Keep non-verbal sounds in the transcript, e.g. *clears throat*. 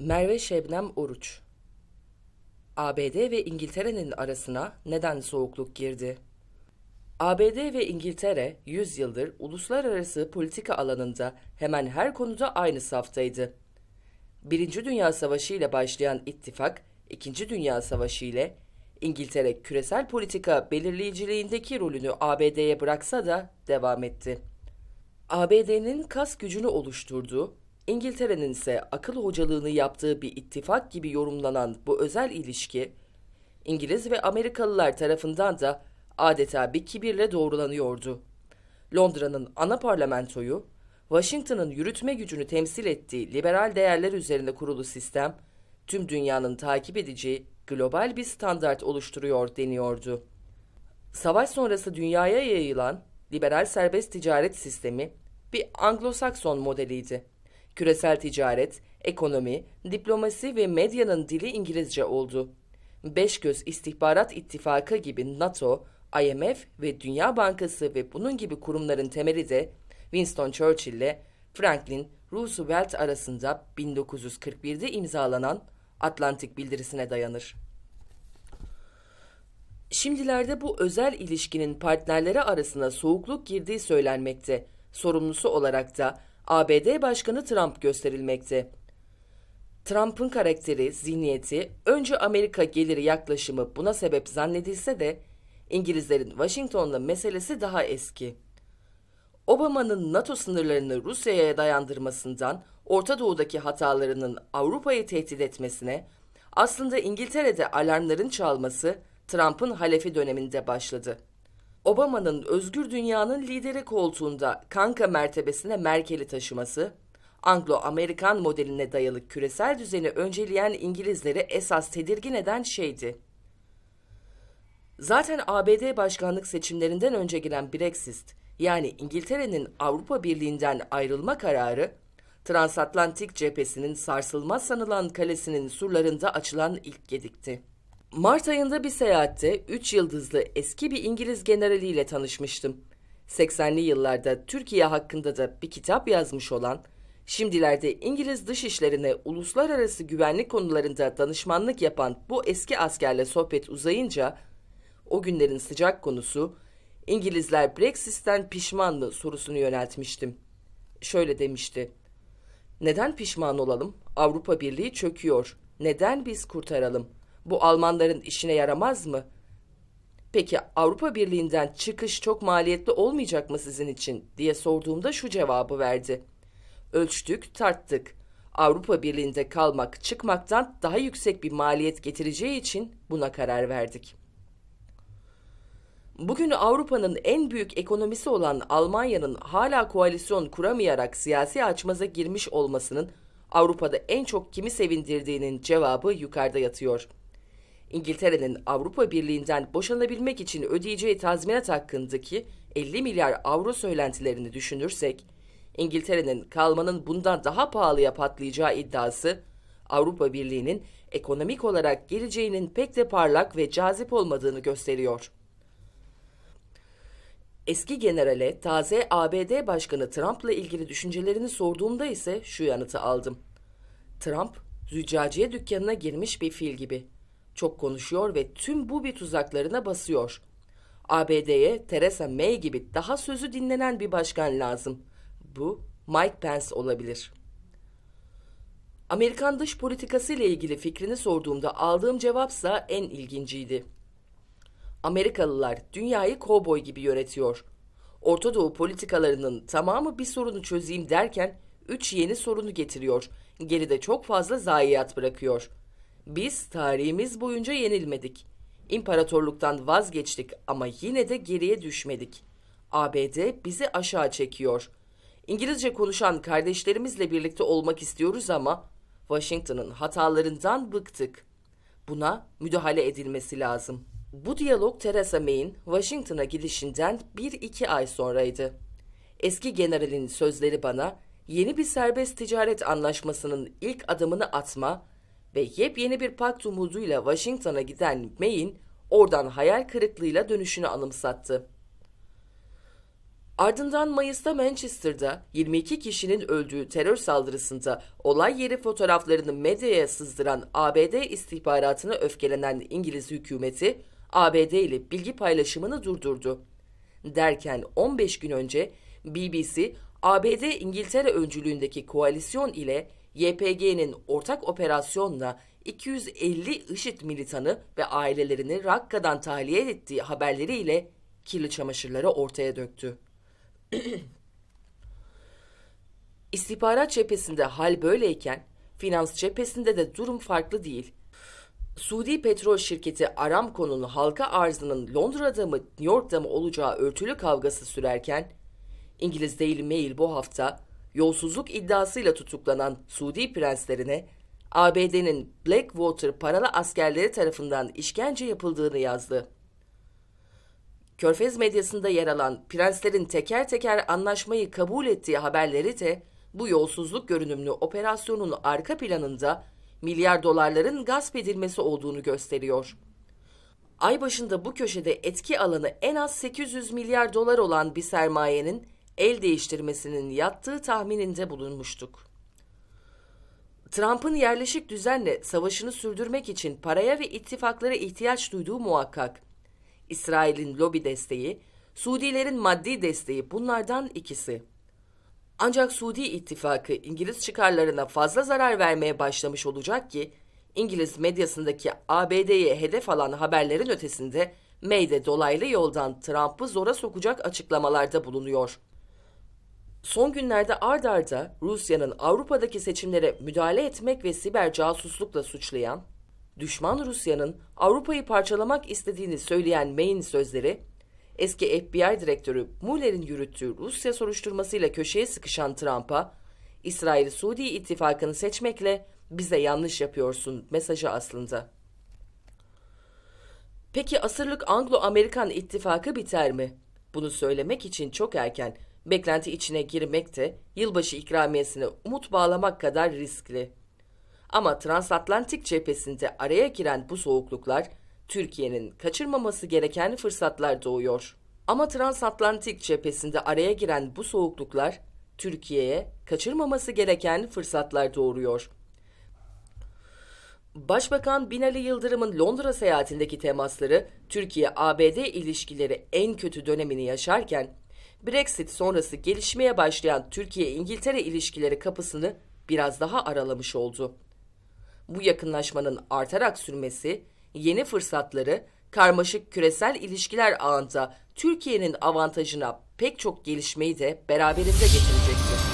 Merve Şebnem Oruç ABD ve İngiltere'nin arasına neden soğukluk girdi? ABD ve İngiltere 100 yıldır uluslararası politika alanında hemen her konuda aynı saftaydı. Birinci Dünya Savaşı ile başlayan ittifak, İkinci Dünya Savaşı ile İngiltere küresel politika belirleyiciliğindeki rolünü ABD'ye bıraksa da devam etti. ABD'nin kas gücünü oluşturduğu İngiltere'nin ise akıl hocalığını yaptığı bir ittifak gibi yorumlanan bu özel ilişki, İngiliz ve Amerikalılar tarafından da adeta bir kibirle doğrulanıyordu. Londra'nın ana parlamentoyu, Washington'ın yürütme gücünü temsil ettiği liberal değerler üzerine kurulu sistem, tüm dünyanın takip edeceği global bir standart oluşturuyor deniyordu. Savaş sonrası dünyaya yayılan liberal serbest ticaret sistemi bir Anglo-Sakson modeliydi. Küresel ticaret, ekonomi, diplomasi ve medyanın dili İngilizce oldu. Beş Göz İstihbarat İttifakı gibi NATO, IMF ve Dünya Bankası ve bunun gibi kurumların temeli de Winston Churchill ile Franklin Roosevelt arasında 1941'de imzalanan Atlantik bildirisine dayanır. Şimdilerde bu özel ilişkinin partnerleri arasında soğukluk girdiği söylenmekte. Sorumlusu olarak da ABD Başkanı Trump gösterilmekte. Trump'ın karakteri, zihniyeti, önce Amerika geliri yaklaşımı buna sebep zannedilse de İngilizlerin Washington'la meselesi daha eski. Obama'nın NATO sınırlarını Rusya'ya dayandırmasından Orta Doğu'daki hatalarının Avrupa'yı tehdit etmesine aslında İngiltere'de alarmların çalması Trump'ın Halefi döneminde başladı. Obama'nın özgür dünyanın lideri koltuğunda kanka mertebesine Merkel'i taşıması, Anglo-Amerikan modeline dayalı küresel düzeni önceleyen İngilizleri esas tedirgin eden şeydi. Zaten ABD başkanlık seçimlerinden önce giren Brexit, yani İngiltere'nin Avrupa Birliği'nden ayrılma kararı, transatlantik cephesinin sarsılmaz sanılan kalesinin surlarında açılan ilk gedikti. Mart ayında bir seyahatte üç yıldızlı eski bir İngiliz generaliyle tanışmıştım. 80'li yıllarda Türkiye hakkında da bir kitap yazmış olan, şimdilerde İngiliz dışişlerine uluslararası güvenlik konularında danışmanlık yapan bu eski askerle sohbet uzayınca, o günlerin sıcak konusu İngilizler Brexit'ten pişman mı sorusunu yöneltmiştim. Şöyle demişti. Neden pişman olalım? Avrupa Birliği çöküyor. Neden biz kurtaralım?'' Bu Almanların işine yaramaz mı? Peki Avrupa Birliği'nden çıkış çok maliyetli olmayacak mı sizin için diye sorduğumda şu cevabı verdi. Ölçtük, tarttık. Avrupa Birliği'nde kalmak çıkmaktan daha yüksek bir maliyet getireceği için buna karar verdik. Bugün Avrupa'nın en büyük ekonomisi olan Almanya'nın hala koalisyon kuramayarak siyasi açmaza girmiş olmasının Avrupa'da en çok kimi sevindirdiğinin cevabı yukarıda yatıyor.'' İngiltere'nin Avrupa Birliği'nden boşanabilmek için ödeyeceği tazminat hakkındaki 50 milyar avro söylentilerini düşünürsek, İngiltere'nin kalmanın bundan daha pahalıya patlayacağı iddiası, Avrupa Birliği'nin ekonomik olarak geleceğinin pek de parlak ve cazip olmadığını gösteriyor. Eski generale taze ABD Başkanı Trump'la ilgili düşüncelerini sorduğumda ise şu yanıtı aldım. Trump, züccaciye dükkanına girmiş bir fil gibi çok konuşuyor ve tüm bu bir tuzaklarına basıyor. ABD'ye Theresa May gibi daha sözü dinlenen bir başkan lazım. Bu Mike Pence olabilir. Amerikan dış politikası ile ilgili fikrini sorduğumda aldığım cevapsa en ilginciydi. Amerikalılar dünyayı kovboy gibi yönetiyor. Orta Doğu politikalarının tamamı bir sorunu çözeyim derken üç yeni sorunu getiriyor. Geride çok fazla zayiat bırakıyor.'' Biz tarihimiz boyunca yenilmedik. İmparatorluktan vazgeçtik ama yine de geriye düşmedik. ABD bizi aşağı çekiyor. İngilizce konuşan kardeşlerimizle birlikte olmak istiyoruz ama Washington'ın hatalarından bıktık. Buna müdahale edilmesi lazım. Bu diyalog Theresa May'in Washington'a gidişinden bir iki ay sonraydı. Eski generalin sözleri bana yeni bir serbest ticaret anlaşmasının ilk adımını atma ve yepyeni bir pakt umuduyla Washington'a giden May'in oradan hayal kırıklığıyla dönüşünü anımsattı. Ardından Mayıs'ta Manchester'da 22 kişinin öldüğü terör saldırısında olay yeri fotoğraflarını medyaya sızdıran ABD istihbaratını öfkelenen İngiliz hükümeti ABD ile bilgi paylaşımını durdurdu. Derken 15 gün önce BBC ABD İngiltere öncülüğündeki koalisyon ile YPG'nin ortak operasyonla 250 IŞİD militanı ve ailelerini Rakka'dan tahliye ettiği haberleriyle kirli çamaşırları ortaya döktü. *clears throat* İstihbarat cephesinde hal böyleyken finans cephesinde de durum farklı değil. Suudi petrol şirketi Aramco'nun halka arzının Londra'da mı New York'ta mı olacağı örtülü kavgası sürerken İngiliz Daily Mail bu hafta yolsuzluk iddiasıyla tutuklanan Suudi prenslerine ABD'nin Blackwater paralı askerleri tarafından işkence yapıldığını yazdı. Körfez medyasında yer alan prenslerin teker teker anlaşmayı kabul ettiği haberleri de bu yolsuzluk görünümlü operasyonun arka planında milyar dolarların gasp edilmesi olduğunu gösteriyor. Ay başında bu köşede etki alanı en az 800 milyar dolar olan bir sermayenin el değiştirmesinin yattığı tahmininde bulunmuştuk. Trump'ın yerleşik düzenle savaşını sürdürmek için paraya ve ittifaklara ihtiyaç duyduğu muhakkak. İsrail'in lobi desteği, Suudilerin maddi desteği bunlardan ikisi. Ancak Suudi ittifakı İngiliz çıkarlarına fazla zarar vermeye başlamış olacak ki İngiliz medyasındaki ABD'ye hedef alan haberlerin ötesinde May dolaylı yoldan Trump'ı zora sokacak açıklamalarda bulunuyor. Son günlerde ard arda Rusya'nın Avrupa'daki seçimlere müdahale etmek ve siber casuslukla suçlayan, düşman Rusya'nın Avrupa'yı parçalamak istediğini söyleyen May'in sözleri, eski FBI direktörü Mueller'in yürüttüğü Rusya soruşturmasıyla köşeye sıkışan Trump'a, İsrail-Suudi ittifakını seçmekle bize yanlış yapıyorsun mesajı aslında. Peki asırlık Anglo-Amerikan ittifakı biter mi? Bunu söylemek için çok erken. Beklenti içine girmek de yılbaşı ikramiyesine umut bağlamak kadar riskli. Ama transatlantik cephesinde araya giren bu soğukluklar Türkiye'nin kaçırmaması gereken fırsatlar doğuyor. Ama transatlantik cephesinde araya giren bu soğukluklar Türkiye'ye kaçırmaması gereken fırsatlar doğuruyor. Başbakan Binali Yıldırım'ın Londra seyahatindeki temasları Türkiye-ABD ilişkileri en kötü dönemini yaşarken Brexit sonrası gelişmeye başlayan Türkiye-İngiltere ilişkileri kapısını biraz daha aralamış oldu. Bu yakınlaşmanın artarak sürmesi yeni fırsatları karmaşık küresel ilişkiler ağında Türkiye'nin avantajına pek çok gelişmeyi de beraberinde getirecektir.